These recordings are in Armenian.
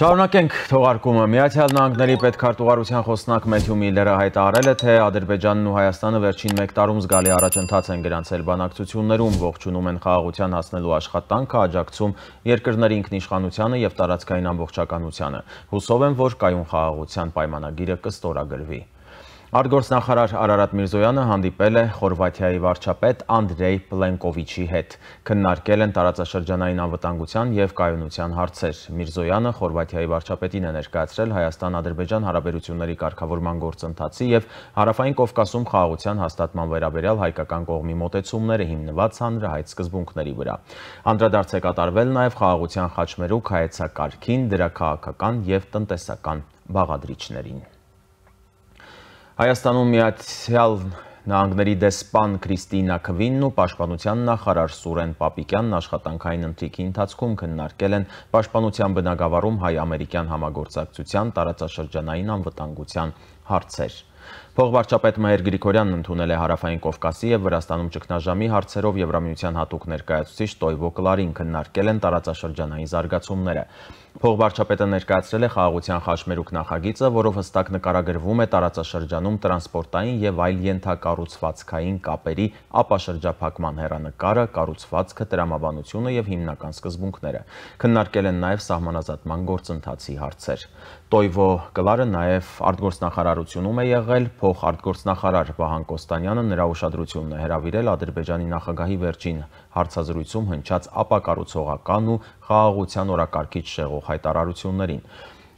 Շարունակենք թողարկումը։ Միացյալ Նահանգների պետքարտուղարության խոսնակ Մեթյու Միլլերը հայտարարել է, թե Ադրբեջանն ու Հայաստանը վերջին 1 տարում զգալի առաջընթաց են գրանցել բանակցություններում, ողջունում են խաղաղության հասնելու աշխատանքը, աջակցում երկրների ինքնիշխանությանը եւ տարածքային ամբողջականությանը։ Հուսով են, որ կայուն խաղաղության պայմանագիրը կստորագրվի։ Արտգործնախարար Արարատ Միրզոյանը հանդիպել է Խորվաթիայի վարչապետ Անդրեյ Պլենկովիչի հետ։ Քննարկել են տարածաշրջանային անվտանգության եւ կայունության հարցեր։ Միրզոյանը Խորվաթիայի վարչապետին է ներկայացրել Հայաստան-Ադրբեջան հարաբերությունների կարգավորման գործընթացի եւ Հարավային Կովկասում խաղաղության հաստատման վերաբերյալ հայկական կողմի մոտեցումները հիմնված հանրահայտ սկզբունքների վրա։ Անդրադարձ է կատարվել նաեւ խաղաղության խաչմերուկ հայեցակարգին, դրա քաղաքական եւ տնտեսական բաղադրիչներին։ Հայաստանում միացյալ նահանգների դեսպան Քրիստինա Քվինն ու պաշտպանության նախարար Սուրեն Պապիկյանն աշխատանքային ընթրիքի ընթացքում քննարկել են պաշտպանության բնագավառում հայ-ամերիկյան համագործակցության տարածաշրջանային անվտանգության հարցեր։ Փողվարչապետ Մայր Գրիգորյանն ընդունել է Հարավային Կովկասի եւ Վրաստանում ճգնաժամի հարցերով Եվրամիության հատուկ ներկայացուցիչ Տոյվո Կլարին քննարկել են տարածաշրջանային զարգացումները։ Փողբարչապետը ներկայացրել է խաղաղության խաչմերուկ նախագիծը, որով հստակ նկարագրվում է տարածաշրջանում տրանսպորտային եւ այլ յենթակառուցվածքային կապերի ապաշրջափակման հերանեկարը, կառուցվածքը, տրամաբանությունը եւ հիմնական սկզբունքները։ Քննարկել են նաեւ սահմանազատման գործընթացի հարցեր։ Տոյվո Կլարը նաեւ արտգործնախարարությունում է եղել, փող արտգործնախարար Վահան Կոստանյանը նրա ուշադրությունն է հրավիրել Ադրբեջանի նախագահի վերջին հարցազրույցում հնչած ապակառուցողական ու խաղաղության օրակարգից շեղող տվող հայտարարություններին։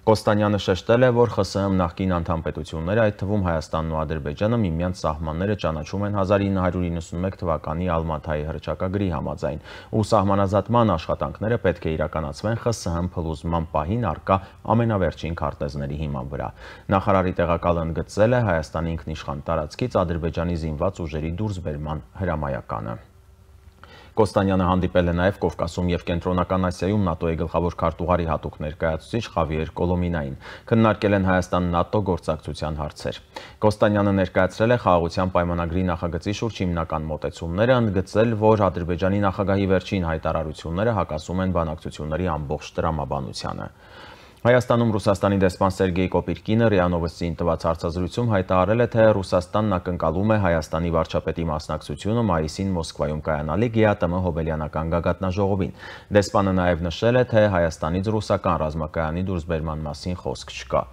Կոստանյանը շեշտել է, որ ԽՍՀՄ նախկին անդամ պետությունները, այդ թվում Հայաստանն ու Ադրբեջանը միմյանց սահմանները ճանաչում են 1991 թվականի Ալմաթայի հրճակագրի համաձայն, ու սահմանազատման աշխատանքները պետք է իրականացվեն ԽՍՀՄ փլուզման պահին արկա ամենավերջին քարտեզների հիման վրա։ Նախարարի տեղակալը ընդգծել է Հայաստանի ինքնիշխան տարածքից Ադրբեջանի զինված ուժերի դուրսբերման հրամայականը։ Կոստանյանը հանդիպել է նաև Կովկասում եւ Կենտրոնական Ասիայում ՆԱՏՕ-ի գլխավոր քարտուղարի հատուկ ներկայացուցիչ Խավիեր Կոլոմինային։ Քննարկել են Հայաստան-ՆԱՏՕ գործակցության հարցեր։ Կոստանյանը ներկայացրել է խաղաղության պայմանագրի նախագծի շուրջ հիմնական մոտեցումները, ընդգծել, որ Ադրբեջանի նախագահի վերջին հայտարարությունները հակասում են բանակցությունների ամբողջ տրամաբանությանը։ Հայաստանում Ռուսաստանի դեսպան Սերգեյ Կոպիրկինը Ռիանովսին տված հարցազրույցում հայտարարել է, թե Ռուսաստանն ակնկալում է Հայաստանի վարչապետի մասնակցությունը մայիսին Մոսկվայում կայանալիք ԵԱՏՄ հոբելյանական գագաթնաժողովին։ Դեսպանը նաև նշել է, թե Հայաստանից ռուսական ռազմակայանի դուրսբերման մասին խոսք չկա։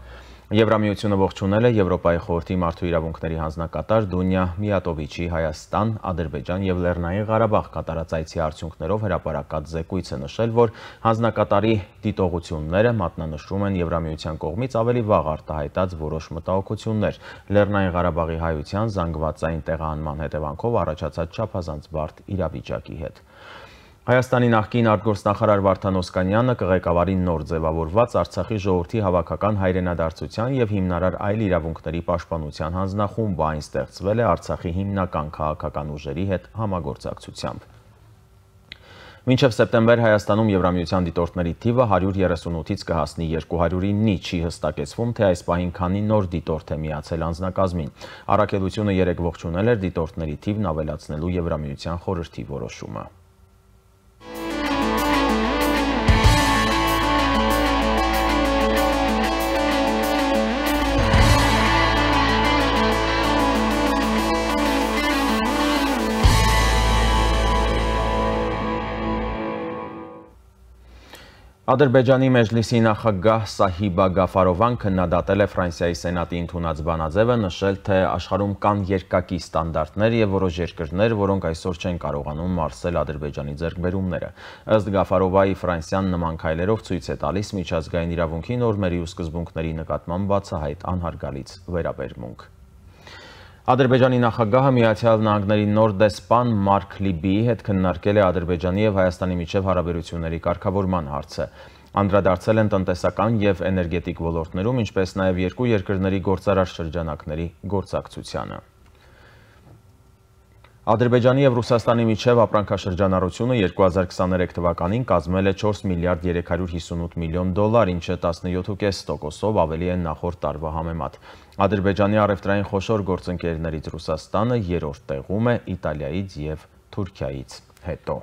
Եվրամիությունը ողջունել է Եվրոպայի խորհրդի մարդու իրավունքների հանձնակատար Դունյա Միատովիչի Հայաստան, Ադրբեջան եւ Լեռնային Ղարաբաղ կատարած այցի արդյունքներով հրապարակած զեկույցը նշել, որ հանձնակատարի դիտողությունները մատնանշում են Եվրամիության կողմից ավելի վաղ արտահայտած որոշ մտահոգություններ Լեռնային Ղարաբաղի հայության զանգվածային տեղահանման հետևանքով առաջացած չափազանց բարդ իրավիճակի հետ։ Հայաստանի նախկին արտգործնախարար Վարդան Օսկանյանը կղեկավարի նոր ձևավորված Արցախի ժողովրդի հավաքական հայրենադարձության եւ հիմնարար այլ իրավունքների պաշտպանության հանձնախումբը այն ստեղծվել է Արցախի հիմնական քաղաքական ուժերի հետ համագործակցությամբ։ Մինչև սեպտեմբեր Հայաստանում Եվրամիության դիտորդների թիվը 138-ից կհասնի 209-ի, չի հստակեցվում, թե այս պահին քանի նոր դիտորդ է միացել անձնակազմին։ Առաքելությունը երեք ողջունել էր դիտորդների թիվն ավելացնելու Եվրամիության խորհրդի որոշումը։ Ադրբեջանի մեջլիսի նախագահ Սահիբա Գաֆարովան քննադատել է Ֆրանսիայի սենատի ընդունած բանաձևը, նշել թե աշխարհում կան երկակի ստանդարտներ եւ որոշ երկրներ, որոնք այսօր չեն կարողանում մարսել Ադրբեջանի ձեռքբերումները։ Ըստ Գաֆարովայի Ֆրանսիան նման քայլերով ցույց է տալիս միջազգային իրավունքի նորմերի ու սկզբունքների նկատմամբ բացահայտ անհարգալից վերաբերմունք։ Ադրբեջանի նախագահը Միացյալ Նահանգների նոր դեսպան Մարկ Լիբիի հետ քննարկել է Ադրբեջանի եւ Հայաստանի միջև հարաբերությունների կարգավորման հարցը։ Անդրադարձել են տնտեսական եւ էներգետիկ ոլորտներում, ինչպես նաեւ երկու երկրների գործարար շրջանակների գործակցությանը։ Ադրբեջանի եւ Ռուսաստանի միջև ապրանքաշրջանառությունը 2023 թվականին կազմել է 4 միլիարդ 358 միլիոն դոլար, ինչը 17.5%-ով ավելի է նախորդ տարվա համեմատ։ Ադրբեջանի առևտրային խոշոր գործընկերներից Ռուսաստանը երրորդ տեղում է Իտալիայից եւ Թուրքիայից հետո։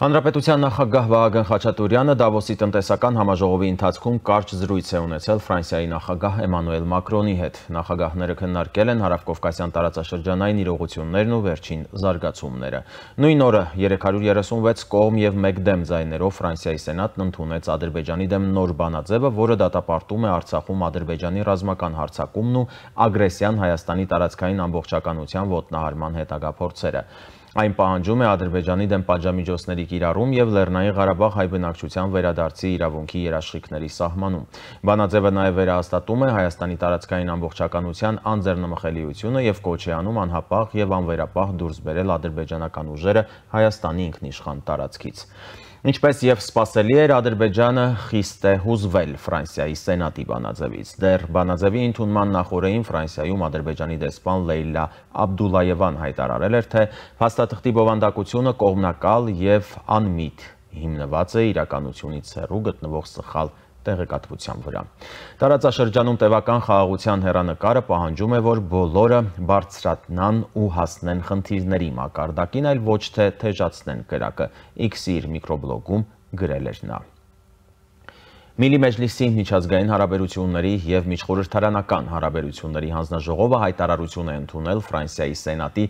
Հանրապետության նախագահ Վահագն Խաչատուրյանը Դավոսի տնտեսական համաժողովի ընթացքում կարճ զրույց է ունեցել Ֆրանսիայի նախագահ Էմանուել Մակրոնի հետ։ Նախագահները քննարկել են հարավկովկասյան տարածաշրջանային իրողություններն ու վերջին զարգացումները։ Նույն օրը 336 կողմ եւ 1 դեմ ձայներով Ֆրանսիայի սենատն ընդունեց Ադրբեջանի դեմ նոր բանաձևը, որը դատապարտում է Արցախում Ադրբեջանի ռազմական հարձակումն ու ագրեսիան Հայաստանի տարածքային ամբողջականության ոտնահարման հետագա փորձերը։ Այն պահանջում է Ադրբեջանի դեմ պատժամիջոցների կիրառում եւ Լեռնային Ղարաբաղ հայ բնակչության վերադարձի իրավունքի երաշխիքների սահմանում։ Բանաձևը նաեւ վերահաստատում է Հայաստանի տարածքային ամբողջականության անձեռնմխելիությունը եւ կոչ է անում անհապաղ եւ անվերապահ դուրս բերել ադրբեջանական ուժերը Հայաստանի ինքնիշխան տարածքից։ Ինչպես եւ սпасելի էր, Ադրբեջանը խիստ է հուզվել Ֆրանսիայի սենատի բանաձևից։ Դեռ բանաձևի ընդունման նախորդին Ֆրանսիայում Ադրբեջանի դեսպան Լեյլա Աբդուլլաևան հայտարարել էր, թե փաստաթղթի բովանդակությունը կողմնակալ եւ անմիտ հիմնված է իրականությունից հեռու գտնվող սխալ տեղեկատվության վրա։ Տարածաշրջանում տևական խաղաղության հերանեկարը պահանջում է, որ բոլորը բարձրատնան ու հասնեն խնդիրների մակարդակին, այլ ոչ թե թեժացնեն կրակը։ X-ի իր միկրոբլոգում գրել էր նա։ Միլի մեջլիսի միջազգային հարաբերությունների եւ միջխորհրդարանական հարաբերությունների հանձնաժողովը հայտարարություն է ընդունել Ֆրանսիայի սենատի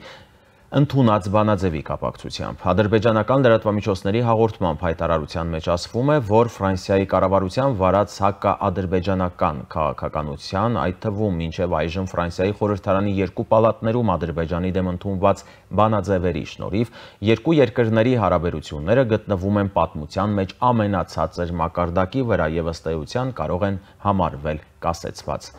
ընդունած բանաձևի կապակցությամբ։ Ադրբեջանական լրատվամիջոցների հաղորդմամբ հայտարարության մեջ ասվում է, որ Ֆրանսիայի կառավարության վարած հակաադրբեջանական քաղաքականության, այդ թվում մինչև այժմ Ֆրանսիայի խորհրդարանի երկու պալատներում Ադրբեջանի դեմ ընդունված բանաձևերի շնորհիվ երկու երկրների հարաբերությունները գտնվում են պատմության մեջ ամենացածր մակարդակի վրա եւ ըստ էության կարող են համարվել կասեցված։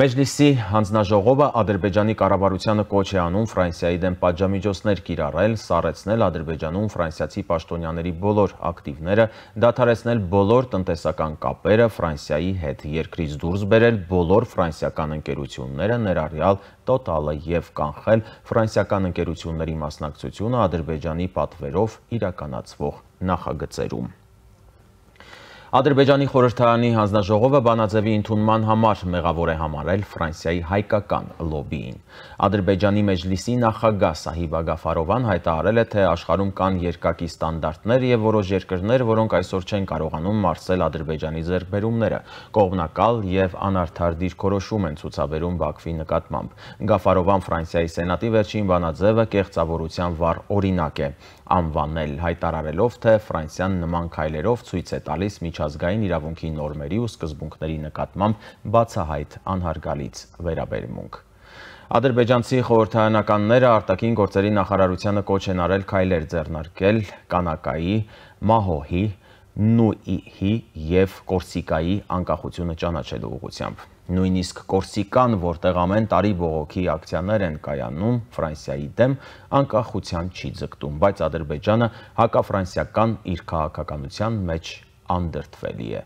Մեջլիսի հանձնաժողովը Ադրբեջանի կառավարությանը կոչ է անում Ֆրանսիայի դեմ պատժամիջոցներ կիրառել, սառեցնել Ադրբեջանում ֆրանսիացի պաշտոնյաների բոլոր ակտիվները, դադարեցնել բոլոր տնտեսական կապերը Ֆրանսիայի հետ, երկրից դուրս բերել բոլոր ֆրանսիական ընկերությունները, ներառյալ Total-ը եւ կանխել ֆրանսիական ընկերությունների մասնակցությունը Ադրբեջանի պատվերով իրականացվող նախագծերում։ Ադրբեջանի խորհրդարանի հանձնաժողովը բանաձևի ընդունման համար մեղավոր է համարել Ֆրանսիայի հայկական լոբիին։ Ադրբեջանի մեջլիսի նախագահ Սահիբ Ագաֆարովան հայտարարել է, թե աշխարհում կան երկակի ստանդարտներ եւ որոշ երկրներ, որոնք այսօր չեն կարողանում մարսել Ադրբեջանի ձեռքբերումները, կողմնակալ եւ անարդար դիրքորոշում են ցուցաբերում Բաքվի նկատմամբ։ Գաֆարովան Ֆրանսիայի սենատի վերջին բանաձևը կեղծավորության վառ օրինակ է անվանել, հայտարարելով, թե Ֆրանսիան նման քայլերով ցույց է տալիս միջազգային միջազգային իրավունքի նորմերի ու սկզբունքների նկատմամբ բացահայտ անհարգալից վերաբերմունք։ Ադրբեջանցի խորհրդարանականները արտաքին գործերի նախարարությանը կոչ են արել քայլեր ձեռնարկել Կանակայի, Մահոհի, Նուիհի եւ Կորսիկայի անկախությունը ճանաչելու ուղղությամբ։ Նույնիսկ Կորսիկան, որտեղ ամեն տարի բողոքի ակցիաներ են կայանում Ֆրանսիայի դեմ, անկախության չի ձգտում, բայց Ադրբեջանը հակաֆրանսիական իր քաղաքականության մեջ անդրդվելի է։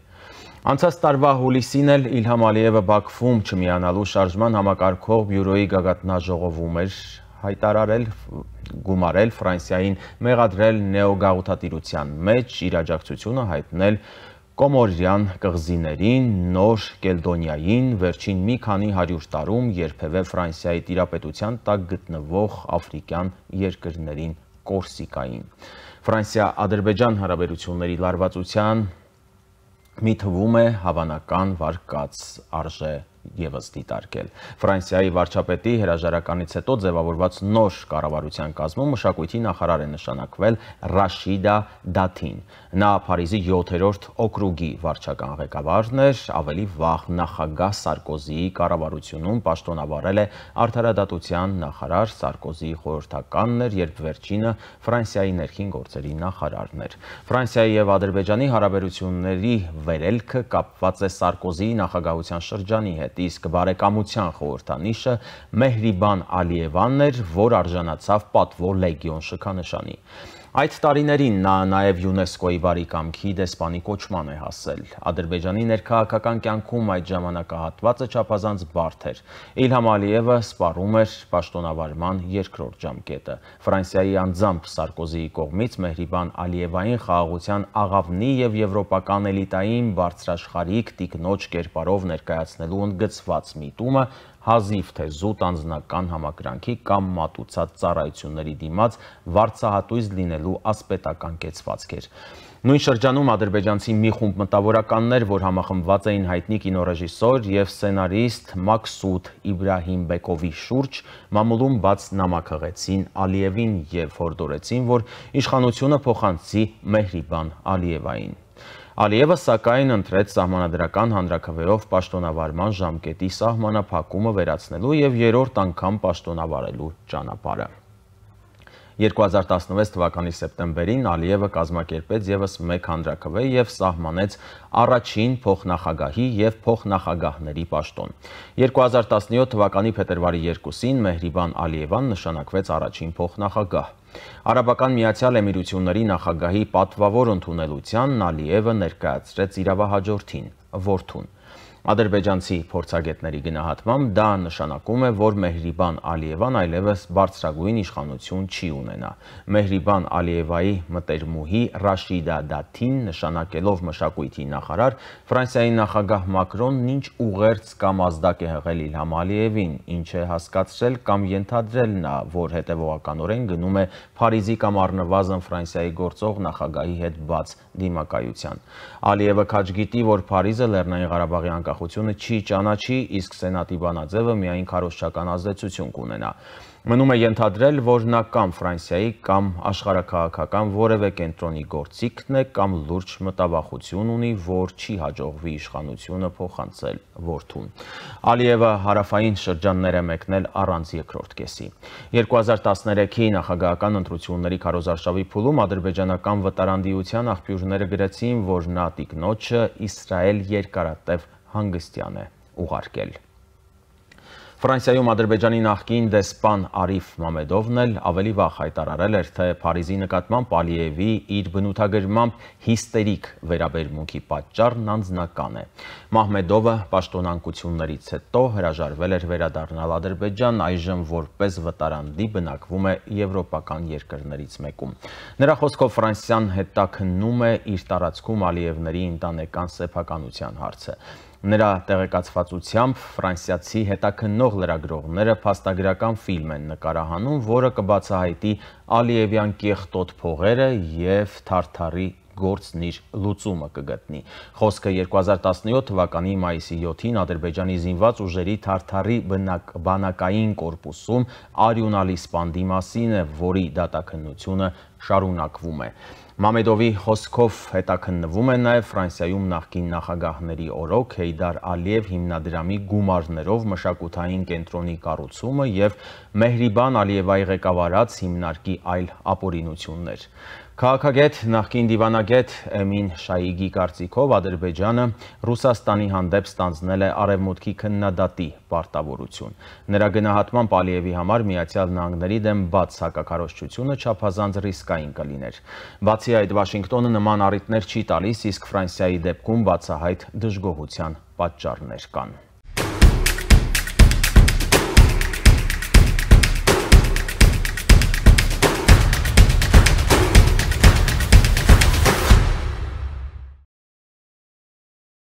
Անցած տարվա հուլիսին էլ Իլհամ Ալիևը Բաքվում չմիանալու շարժման համակարգող բյուրոյի գագաթնաժողովում էր հայտարարել գումարել Ֆրանսիային մեղադրել նեոգաղութատիրության մեջ իր աջակցությունը հայտնել Կոմորյան կղզիներին, Նոր Կելդոնիային, վերջին մի քանի 100 տարում երբևէ Ֆրանսիայի տիրապետության տակ գտնվող աֆրիկյան երկրներին Կորսիկային։ Ֆրանսիա-Ադրբեջան հարաբերությունների լարվածության մի թվում է հավանական վարկած արժե եւս դիտարկել։ Ֆրանսիայի վարչապետի հրաժարականից հետո ձևավորված նոր կառավարության կազմում մշակույթի նախարար է նշանակվել Ռաշիդա Դաթին։ Նա Փարիզի 7-րդ օկրուգի վարչական ղեկավարն էր, ավելի վաղ նախագահ Սարկոզիի կառավարությունում պաշտոնավարել է արդարադատության նախարար Սարկոզիի խորհրդականն էր, երբ վերջինը Ֆրանսիայի ներքին գործերի նախարարն էր։ Ֆրանսիայի եւ Ադրբեջանի հարաբերությունների վերելքը կապված է Սարկոզիի նախագահության շրջանի հետ էր, իսկ բարեկամության խորհրդանիշը Մեհրիբան Ալիևանն էր, որ արժանացավ պատվո լեգիոն շքանշանի։ Այդ տարիներին նա նաև ՅՈՒՆԵՍԿՕ-ի բարի կամքի դեսպանի կոչման է հասել։ Ադրբեջանի ներքաղաքական կյանքում այդ ժամանակահատվածը չափազանց բարդ էր։ Իլհամ Ալիևը սպառում էր պաշտոնավարման երկրորդ ժամկետը։ Ֆրանսիայի անձամբ Սարկոզիի կողմից Մեհրիբան Ալիևային խաղաղության աղավնի եւ եվրոպական էլիտային բարձրաշխարհիկ տիկնոջ կերպարով ներկայացնելու ընդգծված միտումը հազիվ թե զուտ անձնական համակրանքի կամ մատուցած ծառայությունների դիմաց վարչահատույց լինելու ասպետական կեցվածքեր։ Նույն շրջանում ադրբեջանցի մի խումբ մտավորականներ, որ համախմբված էին հայտնի կինոռեժիսոր եւ սցենարիստ Մաքսուտ Իբրահիմբեկովի շուրջ, մամուլում բաց նամակղեցին Ալիևին եւ հորդորեցին, որ իշխանությունը փոխանցի Մեհրիբան Ալիևային։ Ալիևը սակայն ընտրեց սահմանադրական հանրակավերով պաշտոնավարման ժամկետի սահմանափակումը վերացնելու եւ երրորդ անգամ պաշտոնավարելու ճանապարհը։ 2016 թվականի սեպտեմբերին Ալիևը կազմակերպեց եւս մեկ հանրակրվե եւ սահմանեց առաջին փոխնախագահի եւ փոխնախագահների պաշտոն։ 2017 թվականի փետրվարի 2-ին Մեհրիբան Ալիևան նշանակվեց առաջին փոխնախագահ։ Արաբական Միացյալ Էմիրությունների նախագահի պատվավոր ընդունելությանն Ալիևը ներկայացրեց իրավահաջորդին, Որթուն։ Ադրբեջանցի փորձագետների գնահատմամբ դա նշանակում է, որ Մեհրիբան Ալիևան այլևս բարձրագույն իշխանություն չի ունենա։ Մեհրիբան Ալիևայի մտերմուհի Ռաշիդա Դաթին նշանակելով մշակույթի նախարար Ֆրանսիայի նախագահ Մակրոնն ինչ ուղերձ կամ ազդակ է հղել Իլհամ Ալիևին, ինչ է հասկացրել կամ ենթադրել նա, որ հետևողականորեն գնում է Փարիզի կամ առնվազն Ֆրանսիայի գործող նախագահի հետ բաց դիմակայության։ Ալիևը քաջ գիտի, որ Փարիզը Լեռնային Ղարաբաղի անկախությունը չի ճանաչի, իսկ Սենատի բանաձևը միայն քարոզչական ազդեցություն կունենա։ Մնում է ենթադրել, որ նա կամ Ֆրանսիայի կամ աշխարհակահաղական որևէ կենտրոնի գործիքն է կամ լուրջ մտավախություն ունի, որ չի հաջողվի իշխանությունը փոխանցել որդուն։ Ալիևը հարավային շրջաններ է մեկնել առանց երկրորդ կեսի։ 2013-ի նախագահական ընտրությունների քարոզարշավի փուլում ադրբեջանական վտարանդիության աղբյուրները գրեցին, որ նա տիկնոջը Իսրայել երկարատև հանգստյան է ուղարկել։ Ֆրանսիայում Ադրբեջանի նախկին դեսպան Արիֆ Մամեդովն էլ ավելի վաղ հայտարարել էր, թե Փարիզի նկատմամբ Ալիևի իր բնութագրմամբ հիստերիկ վերաբերմունքի պատճառն անձնական է։ Մահմեդովը պաշտոնանկություններից հետո հրաժարվել էր վերադառնալ Ադրբեջան, այժմ որպես վտարանդի բնակվում է եվրոպական երկրներից մեկում։ Նրա խոսքով Ֆրանսիան հետաքննում է իր տարածքում Ալիևների ընտանեկան սեփականության հարցը։ Նրա տեղեկացվածությամբ ֆրանսիացի հետաքննող լրագրողները փաստագրական ֆիլմ են նկարահանում, որը կբացահայտի Ալիևյան կեղտոտ փողերը եւ Թարթարի գործն իր լուծումը կգտնի։ Խոսքը 2017 թվականի մայիսի 7-ին Ադրբեջանի զինված ուժերի Թարթարի բանակային կորպուսում արյունալի սպանդի մասին է, որի դատակնությունը շարունակվում է։ Մամեդովի խոսքով հետաքննվում է նաև Ֆրանսիայում նախկին նախագահների օրոք Հեյդար Ալիև հիմնադրամի գումարներով մշակութային կենտրոնի կառուցումը եւ Մեհրիբան Ալիևայի ղեկավարած հիմնարկի այլ ապօրինություններ։ Քաղաքագետ նախկին դիվանագետ Էմին Շայիգի կարծիքով Ադրբեջանը Ռուսաստանի հանդեպ ստանձնել է արևմուտքի քննադատի պարտավորություն։ Նրա գնահատմամբ Ալիևի համար Միացյալ Նահանգների դեմ բաց հակակարողությունը չափազանց ռիսկային կլիներ։ Բացի այդ Վաշինգտոնը նման առիթներ չի տալիս, իսկ Ֆրանսիայի դեպքում բացահայտ դժգոհության պատճառներ կան։